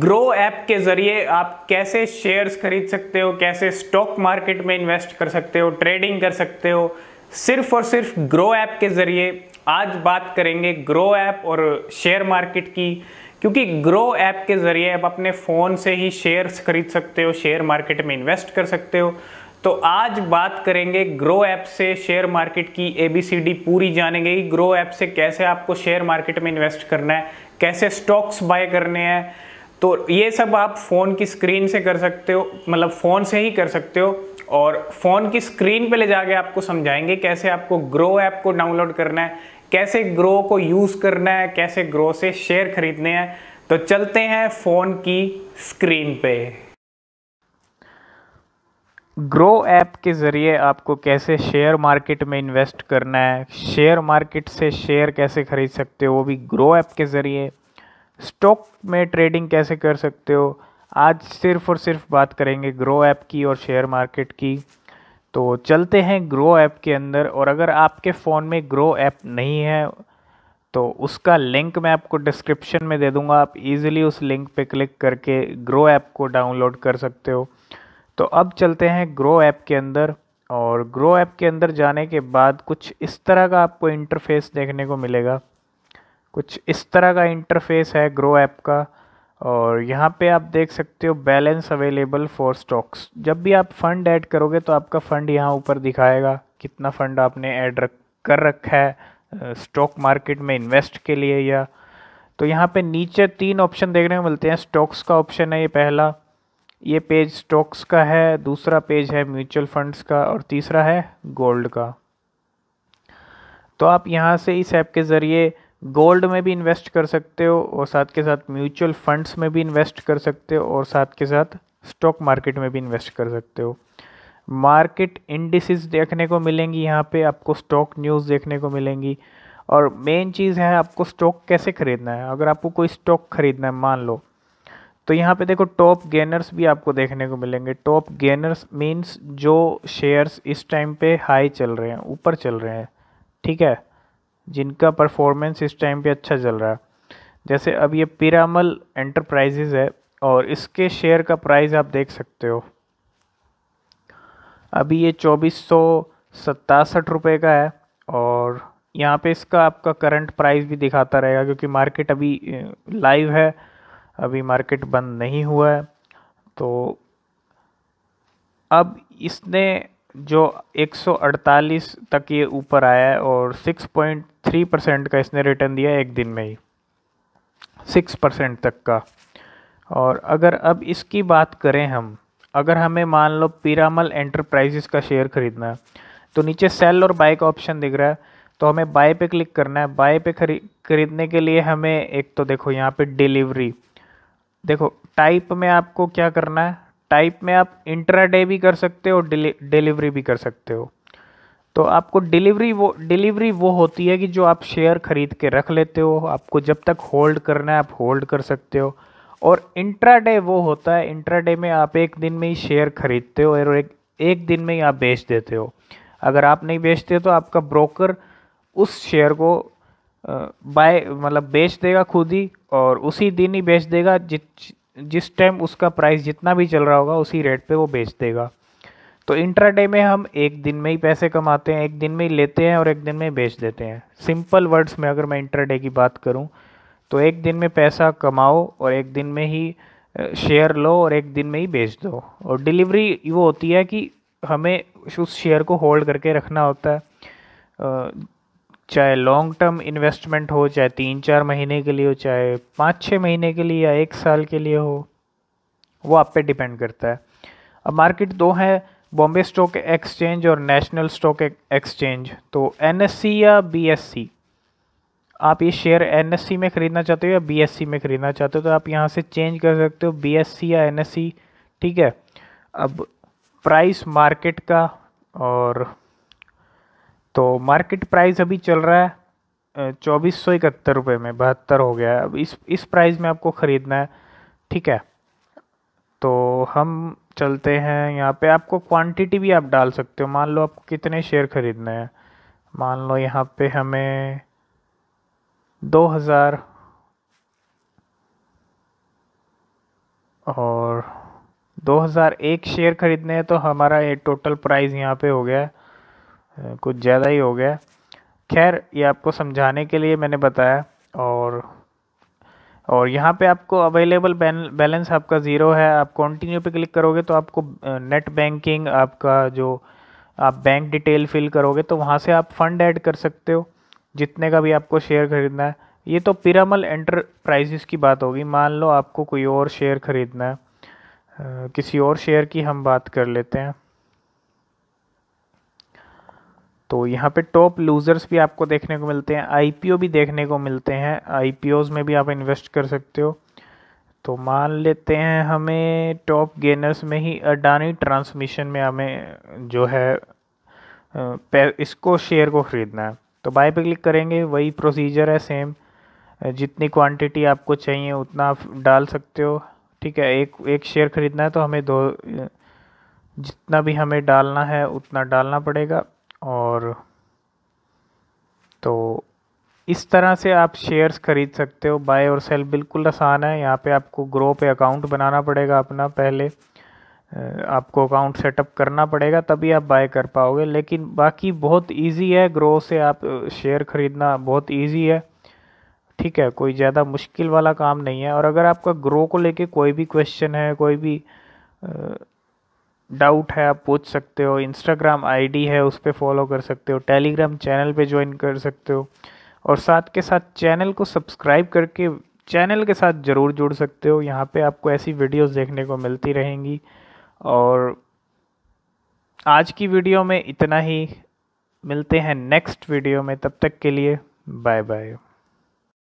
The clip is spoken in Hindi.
ग्रो ऐप के जरिए आप कैसे शेयर्स खरीद सकते हो कैसे स्टॉक मार्केट में इन्वेस्ट कर सकते हो ट्रेडिंग कर सकते हो सिर्फ और सिर्फ ग्रो ऐप के जरिए आज बात करेंगे ग्रो ऐप और शेयर मार्केट की क्योंकि ग्रो ऐप के जरिए आप अपने फ़ोन से ही शेयर्स खरीद सकते हो शेयर मार्केट में इन्वेस्ट कर सकते हो तो आज बात करेंगे ग्रो ऐप से शेयर मार्केट की ए बी सी डी पूरी जानेंगे ग्रो ऐप से कैसे आपको शेयर मार्केट में इन्वेस्ट करना है कैसे स्टॉक्स बाय करने हैं तो ये सब आप फ़ोन की स्क्रीन से कर सकते हो मतलब फ़ोन से ही कर सकते हो और फ़ोन की स्क्रीन पे ले जाके आपको समझाएंगे कैसे आपको ग्रो ऐप को डाउनलोड करना है कैसे ग्रो को यूज़ करना है कैसे ग्रो से शेयर खरीदने हैं तो चलते हैं फ़ोन की स्क्रीन पे ग्रो ऐप के ज़रिए आपको कैसे शेयर मार्केट में इन्वेस्ट करना है शेयर मार्केट से शेयर कैसे खरीद सकते हो वो भी ग्रो ऐप के ज़रिए स्टॉक में ट्रेडिंग कैसे कर सकते हो आज सिर्फ और सिर्फ बात करेंगे ग्रो ऐप की और शेयर मार्केट की तो चलते हैं ग्रो ऐप के अंदर और अगर आपके फ़ोन में ग्रो ऐप नहीं है तो उसका लिंक मैं आपको डिस्क्रिप्शन में दे दूंगा आप इजीली उस लिंक पे क्लिक करके ग्रो ऐप को डाउनलोड कर सकते हो तो अब चलते हैं ग्रो ऐप के अंदर और ग्रो ऐप के अंदर जाने के बाद कुछ इस तरह का आपको इंटरफेस देखने को मिलेगा कुछ इस तरह का इंटरफेस है ग्रो ऐप का और यहाँ पे आप देख सकते हो बैलेंस अवेलेबल फॉर स्टॉक्स जब भी आप फ़ंड ऐड करोगे तो आपका फ़ंड यहाँ ऊपर दिखाएगा कितना फ़ंड आपने ऐड रख कर रखा है स्टॉक मार्केट में इन्वेस्ट के लिए या तो यहाँ पे नीचे तीन ऑप्शन देखने को मिलते हैं स्टॉक्स का ऑप्शन है ये पहला ये पेज स्टॉक्स का है दूसरा पेज है म्यूचुअल फंड्स का और तीसरा है गोल्ड का तो आप यहाँ से इस ऐप के ज़रिए गोल्ड में भी इन्वेस्ट कर सकते हो और साथ के साथ म्यूचुअल फंड्स में भी इन्वेस्ट कर सकते हो और साथ के साथ स्टॉक मार्केट में भी इन्वेस्ट कर सकते हो मार्केट इंडिसेस देखने को मिलेंगी यहाँ पे आपको स्टॉक न्यूज़ देखने को मिलेंगी और मेन चीज़ है आपको स्टॉक कैसे ख़रीदना है अगर आपको कोई स्टॉक ख़रीदना है मान लो तो यहाँ पे देखो टॉप गेनर्स भी आपको देखने को मिलेंगे टॉप गेनर्स मीन्स जो शेयर्स इस टाइम पे हाई चल रहे हैं ऊपर चल रहे हैं ठीक है जिनका परफॉर्मेंस इस टाइम पे अच्छा चल रहा है जैसे अब ये पिरामल एंटरप्राइजेज है और इसके शेयर का प्राइस आप देख सकते हो अभी ये चौबीस सौ सतासठ रुपये का है और यहाँ पे इसका आपका करंट प्राइस भी दिखाता रहेगा क्योंकि मार्केट अभी लाइव है अभी मार्केट बंद नहीं हुआ है तो अब इसने जो 148 तक ये ऊपर आया है और 6.3 परसेंट का इसने रिटर्न दिया एक दिन में ही 6 परसेंट तक का और अगर अब इसकी बात करें हम अगर हमें मान लो पिरामल एंटरप्राइजेस का शेयर ख़रीदना है तो नीचे सेल और बाय का ऑप्शन दिख रहा है तो हमें बाय पे क्लिक करना है बाय पे खरीदने के लिए हमें एक तो देखो यहाँ पे डिलीवरी देखो टाइप में आपको क्या करना है टाइप में आप इंट्राडे भी कर सकते हो डिलीवरी भी कर सकते हो तो आपको डिलीवरी वो डिलीवरी वो होती है कि जो आप शेयर ख़रीद के रख लेते हो आपको जब तक होल्ड करना है आप होल्ड कर सकते हो और इंट्राडे वो होता है इंट्राडे में आप एक दिन में ही शेयर ख़रीदते हो और एक एक दिन में ही आप बेच देते हो अगर आप नहीं बेचते तो आपका ब्रोकर उस शेयर को बाय मतलब बेच देगा खुद ही और उसी दिन ही बेच देगा जिस टाइम उसका प्राइस जितना भी चल रहा होगा उसी रेट पे वो बेच देगा तो इंट्राडे में हम एक दिन में ही पैसे कमाते हैं एक दिन में ही लेते हैं और एक दिन में बेच देते हैं सिंपल वर्ड्स में अगर मैं इंट्राडे की बात करूं तो एक दिन में पैसा कमाओ और एक दिन में ही शेयर लो और एक दिन में ही बेच दो और डिलीवरी वो होती है कि हमें उस शेयर को होल्ड करके रखना होता है चाहे लॉन्ग टर्म इन्वेस्टमेंट हो चाहे तीन चार महीने के लिए हो चाहे पाँच छः महीने के लिए या एक साल के लिए हो वो आप पे डिपेंड करता है अब मार्केट दो है बॉम्बे स्टॉक एक्सचेंज और नेशनल स्टॉक एक्सचेंज तो एन या बी आप ये शेयर एन में ख़रीदना चाहते हो या बी में ख़रीदना चाहते हो तो आप यहाँ से चेंज कर सकते हो बी या एन ठीक है अब प्राइस मार्केट का और तो मार्केट प्राइस अभी चल रहा है चौबीस सौ इकहत्तर रुपये में बहत्तर हो गया है अब इस इस प्राइस में आपको ख़रीदना है ठीक है तो हम चलते हैं यहाँ पे आपको क्वांटिटी भी आप डाल सकते हो मान लो आपको कितने शेयर ख़रीदने हैं मान लो यहाँ पे हमें दो हज़ार और दो हज़ार एक शेयर ख़रीदने हैं तो हमारा ये टोटल प्राइस यहाँ पे हो गया है कुछ ज़्यादा ही हो गया खैर ये आपको समझाने के लिए मैंने बताया और और यहाँ पे आपको अवेलेबल बैलेंस आपका ज़ीरो है आप कंटिन्यू पे क्लिक करोगे तो आपको नेट बैंकिंग आपका जो आप बैंक डिटेल फिल करोगे तो वहाँ से आप फ़ंड ऐड कर सकते हो जितने का भी आपको शेयर ख़रीदना है ये तो पिरामल एंटरप्राइजेस की बात होगी मान लो आपको कोई और शेयर ख़रीदना है किसी और शेयर की हम बात कर लेते हैं तो यहाँ पे टॉप लूज़र्स भी आपको देखने को मिलते हैं आईपीओ भी देखने को मिलते हैं आईपीओज़ में भी आप इन्वेस्ट कर सकते हो तो मान लेते हैं हमें टॉप गेनर्स में ही अडानी ट्रांसमिशन में हमें जो है इसको शेयर को ख़रीदना है तो बाय पे क्लिक करेंगे वही प्रोसीजर है सेम जितनी क्वांटिटी आपको चाहिए उतना आप डाल सकते हो ठीक है एक एक शेयर ख़रीदना है तो हमें दो जितना भी हमें डालना है उतना डालना पड़ेगा और तो इस तरह से आप शेयर्स ख़रीद सकते हो बाय और सेल बिल्कुल आसान है यहाँ पे आपको ग्रो पे अकाउंट बनाना पड़ेगा अपना पहले आपको अकाउंट सेटअप करना पड़ेगा तभी आप बाय कर पाओगे लेकिन बाकी बहुत इजी है ग्रो से आप शेयर ख़रीदना बहुत इजी है ठीक है कोई ज़्यादा मुश्किल वाला काम नहीं है और अगर आपका ग्रो को लेके कोई भी क्वेश्चन है कोई भी डाउट है आप पूछ सकते हो इंस्टाग्राम आईडी है उस पर फॉलो कर सकते हो टेलीग्राम चैनल पे ज्वाइन कर सकते हो और साथ के साथ चैनल को सब्सक्राइब करके चैनल के साथ ज़रूर जुड़ सकते हो यहाँ पे आपको ऐसी वीडियोस देखने को मिलती रहेंगी और आज की वीडियो में इतना ही मिलते हैं नेक्स्ट वीडियो में तब तक के लिए बाय बाय